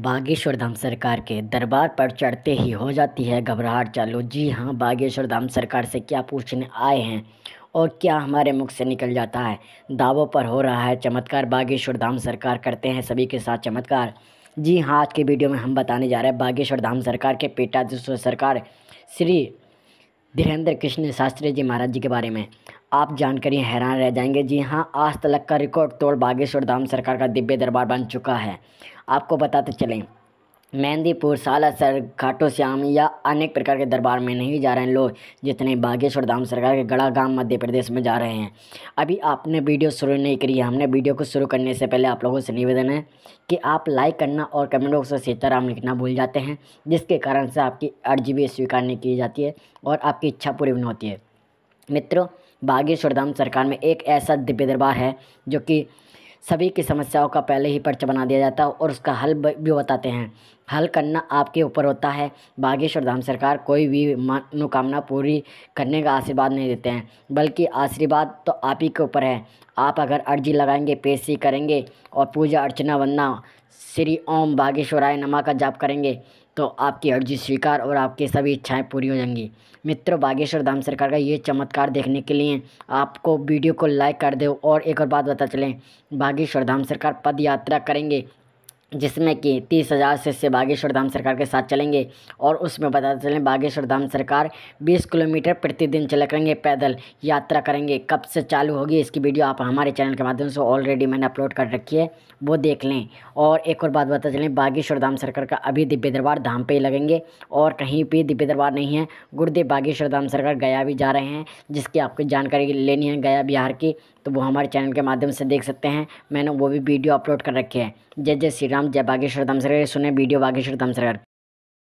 बागेश्वर धाम सरकार के दरबार पर चढ़ते ही हो जाती है घबराहट चालू जी हाँ बागेश्वर धाम सरकार से क्या पूछने आए हैं और क्या हमारे मुख से निकल जाता है दावों पर हो रहा है चमत्कार बागेश्वर धाम सरकार करते हैं सभी के साथ चमत्कार जी हाँ आज के वीडियो में हम बताने जा रहे हैं बागेश्वर धाम सरकार के पेटाधीश्वर सरकार श्री धीरेन्द्र कृष्ण शास्त्री जी महाराज जी के बारे में आप जानकर हैरान रह जाएंगे जी हाँ आज तक का रिकॉर्ड तोड़ बागेश्वर धाम सरकार का दिव्य दरबार बन चुका है आपको बताते चलें मेहंदीपुर सालासर घाटो श्याम या अनेक प्रकार के दरबार में नहीं जा रहे हैं लोग जितने बागेश्वर धाम सरकार के गांव मध्य प्रदेश में जा रहे हैं अभी आपने वीडियो शुरू नहीं करी है हमने वीडियो को शुरू करने से पहले आप लोगों से निवेदन है कि आप लाइक करना और कमेंट बॉक्स में सीताराम लिखना भूल जाते हैं जिसके कारण से आपकी अर्जी भी स्वीकार नहीं की जाती है और आपकी इच्छा पूरी होती है मित्रों बागेश्वर धाम सरकार में एक ऐसा दिव्य दरबार है जो कि सभी की समस्याओं का पहले ही पर्चा बना दिया जाता है और उसका हल भी बताते हैं हल करना आपके ऊपर होता है बागेश्वर धाम सरकार कोई भी मनोकामना पूरी करने का आशीर्वाद नहीं देते हैं बल्कि आशीर्वाद तो आप ही के ऊपर है आप अगर अर्जी लगाएंगे पेशी करेंगे और पूजा अर्चना वंदना श्री ओम बागेश्वराय नमा का जाप करेंगे तो आपकी अर्जी स्वीकार और आपकी सभी इच्छाएं पूरी हो जाएंगी मित्रों बागेश्वर धाम सरकार का ये चमत्कार देखने के लिए आपको वीडियो को लाइक कर दो और एक और बात बता चलें बागेश्वर धाम सरकार पद यात्रा करेंगे जिसमें कि तीस हज़ार से से बागेश्वर धाम सरकार के साथ चलेंगे और उसमें बताते चलें बागेश्वर धाम सरकार बीस किलोमीटर प्रतिदिन चला करेंगे पैदल यात्रा करेंगे कब से चालू होगी इसकी वीडियो आप हमारे चैनल के माध्यम से ऑलरेडी मैंने अपलोड कर रखी है वो देख लें और एक और बात बता चलें बागेश्वर धाम सरकार का अभी दिव्य दरबार धाम पर ही लगेंगे और कहीं भी दिव्य दरबार नहीं है गुरुदेव बागेश्वर धाम सरकार गया भी जा रहे हैं जिसकी आपको जानकारी लेनी है गया बिहार की तो वो हमारे चैनल के माध्यम से देख सकते हैं मैंने वो भी वीडियो अपलोड कर रखे हैं जय जय श्री राम जय बागेश्वर धमसरगर सुने वीडियो बागेश्वर धाम